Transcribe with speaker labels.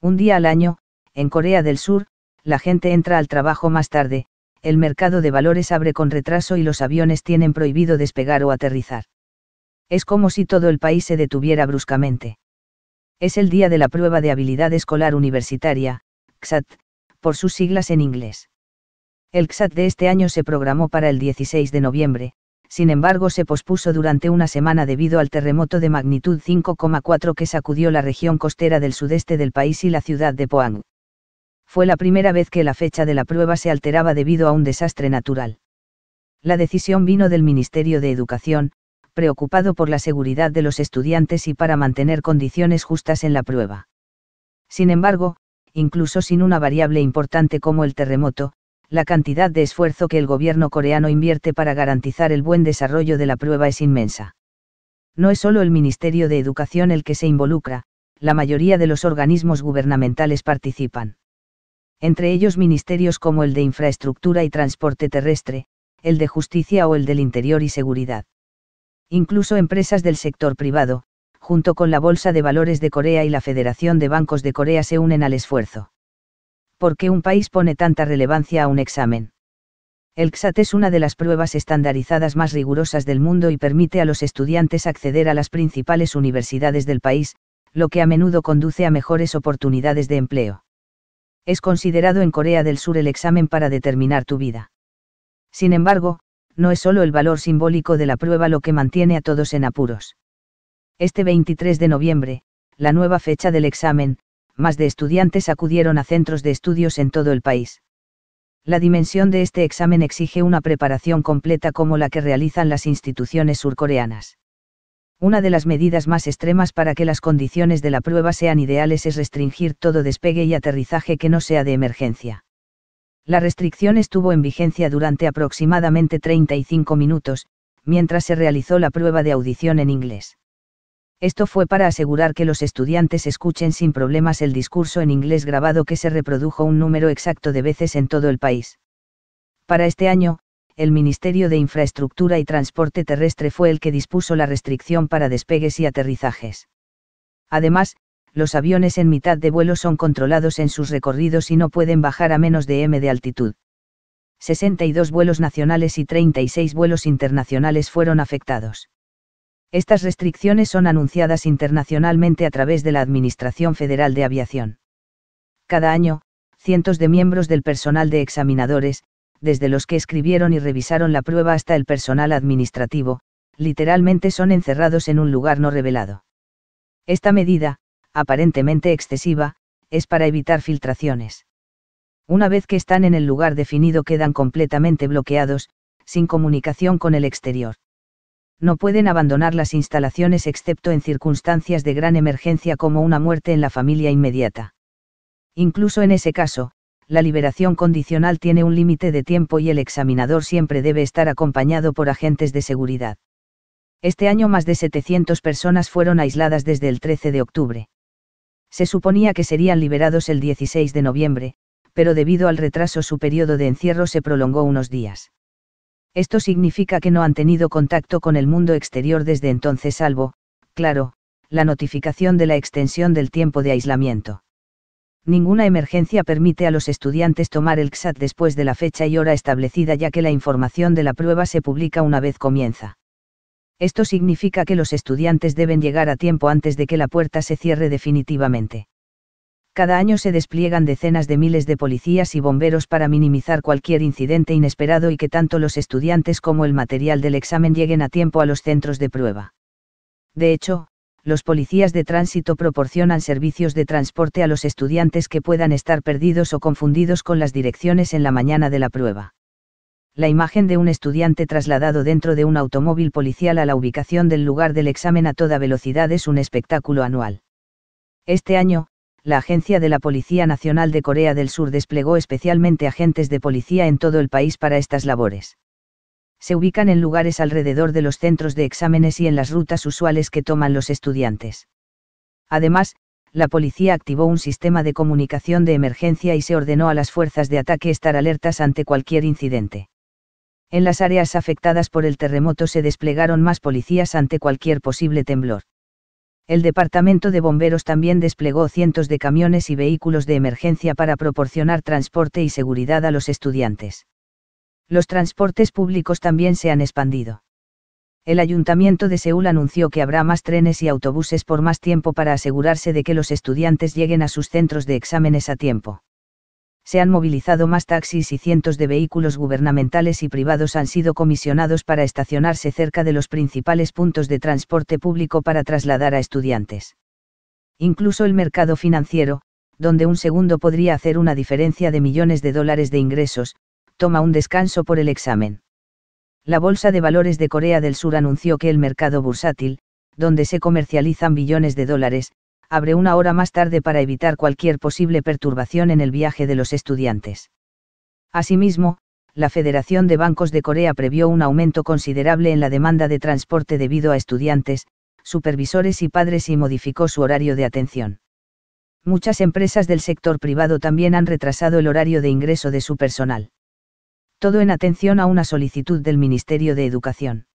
Speaker 1: Un día al año, en Corea del Sur, la gente entra al trabajo más tarde, el mercado de valores abre con retraso y los aviones tienen prohibido despegar o aterrizar. Es como si todo el país se detuviera bruscamente. Es el día de la prueba de habilidad escolar universitaria, XAT, por sus siglas en inglés. El XAT de este año se programó para el 16 de noviembre, sin embargo se pospuso durante una semana debido al terremoto de magnitud 5,4 que sacudió la región costera del sudeste del país y la ciudad de Poang. Fue la primera vez que la fecha de la prueba se alteraba debido a un desastre natural. La decisión vino del Ministerio de Educación, preocupado por la seguridad de los estudiantes y para mantener condiciones justas en la prueba. Sin embargo, incluso sin una variable importante como el terremoto, la cantidad de esfuerzo que el gobierno coreano invierte para garantizar el buen desarrollo de la prueba es inmensa. No es solo el Ministerio de Educación el que se involucra, la mayoría de los organismos gubernamentales participan. Entre ellos ministerios como el de Infraestructura y Transporte Terrestre, el de Justicia o el del Interior y Seguridad. Incluso empresas del sector privado, junto con la Bolsa de Valores de Corea y la Federación de Bancos de Corea se unen al esfuerzo. ¿por qué un país pone tanta relevancia a un examen? El CSAT es una de las pruebas estandarizadas más rigurosas del mundo y permite a los estudiantes acceder a las principales universidades del país, lo que a menudo conduce a mejores oportunidades de empleo. Es considerado en Corea del Sur el examen para determinar tu vida. Sin embargo, no es solo el valor simbólico de la prueba lo que mantiene a todos en apuros. Este 23 de noviembre, la nueva fecha del examen, más de estudiantes acudieron a centros de estudios en todo el país. La dimensión de este examen exige una preparación completa como la que realizan las instituciones surcoreanas. Una de las medidas más extremas para que las condiciones de la prueba sean ideales es restringir todo despegue y aterrizaje que no sea de emergencia. La restricción estuvo en vigencia durante aproximadamente 35 minutos, mientras se realizó la prueba de audición en inglés. Esto fue para asegurar que los estudiantes escuchen sin problemas el discurso en inglés grabado que se reprodujo un número exacto de veces en todo el país. Para este año, el Ministerio de Infraestructura y Transporte Terrestre fue el que dispuso la restricción para despegues y aterrizajes. Además, los aviones en mitad de vuelo son controlados en sus recorridos y no pueden bajar a menos de m de altitud. 62 vuelos nacionales y 36 vuelos internacionales fueron afectados. Estas restricciones son anunciadas internacionalmente a través de la Administración Federal de Aviación. Cada año, cientos de miembros del personal de examinadores, desde los que escribieron y revisaron la prueba hasta el personal administrativo, literalmente son encerrados en un lugar no revelado. Esta medida, aparentemente excesiva, es para evitar filtraciones. Una vez que están en el lugar definido quedan completamente bloqueados, sin comunicación con el exterior no pueden abandonar las instalaciones excepto en circunstancias de gran emergencia como una muerte en la familia inmediata. Incluso en ese caso, la liberación condicional tiene un límite de tiempo y el examinador siempre debe estar acompañado por agentes de seguridad. Este año más de 700 personas fueron aisladas desde el 13 de octubre. Se suponía que serían liberados el 16 de noviembre, pero debido al retraso su periodo de encierro se prolongó unos días. Esto significa que no han tenido contacto con el mundo exterior desde entonces salvo, claro, la notificación de la extensión del tiempo de aislamiento. Ninguna emergencia permite a los estudiantes tomar el CSAT después de la fecha y hora establecida ya que la información de la prueba se publica una vez comienza. Esto significa que los estudiantes deben llegar a tiempo antes de que la puerta se cierre definitivamente cada año se despliegan decenas de miles de policías y bomberos para minimizar cualquier incidente inesperado y que tanto los estudiantes como el material del examen lleguen a tiempo a los centros de prueba. De hecho, los policías de tránsito proporcionan servicios de transporte a los estudiantes que puedan estar perdidos o confundidos con las direcciones en la mañana de la prueba. La imagen de un estudiante trasladado dentro de un automóvil policial a la ubicación del lugar del examen a toda velocidad es un espectáculo anual. Este año, la agencia de la Policía Nacional de Corea del Sur desplegó especialmente agentes de policía en todo el país para estas labores. Se ubican en lugares alrededor de los centros de exámenes y en las rutas usuales que toman los estudiantes. Además, la policía activó un sistema de comunicación de emergencia y se ordenó a las fuerzas de ataque estar alertas ante cualquier incidente. En las áreas afectadas por el terremoto se desplegaron más policías ante cualquier posible temblor el Departamento de Bomberos también desplegó cientos de camiones y vehículos de emergencia para proporcionar transporte y seguridad a los estudiantes. Los transportes públicos también se han expandido. El ayuntamiento de Seúl anunció que habrá más trenes y autobuses por más tiempo para asegurarse de que los estudiantes lleguen a sus centros de exámenes a tiempo se han movilizado más taxis y cientos de vehículos gubernamentales y privados han sido comisionados para estacionarse cerca de los principales puntos de transporte público para trasladar a estudiantes. Incluso el mercado financiero, donde un segundo podría hacer una diferencia de millones de dólares de ingresos, toma un descanso por el examen. La Bolsa de Valores de Corea del Sur anunció que el mercado bursátil, donde se comercializan billones de dólares, abre una hora más tarde para evitar cualquier posible perturbación en el viaje de los estudiantes. Asimismo, la Federación de Bancos de Corea previó un aumento considerable en la demanda de transporte debido a estudiantes, supervisores y padres y modificó su horario de atención. Muchas empresas del sector privado también han retrasado el horario de ingreso de su personal. Todo en atención a una solicitud del Ministerio de Educación.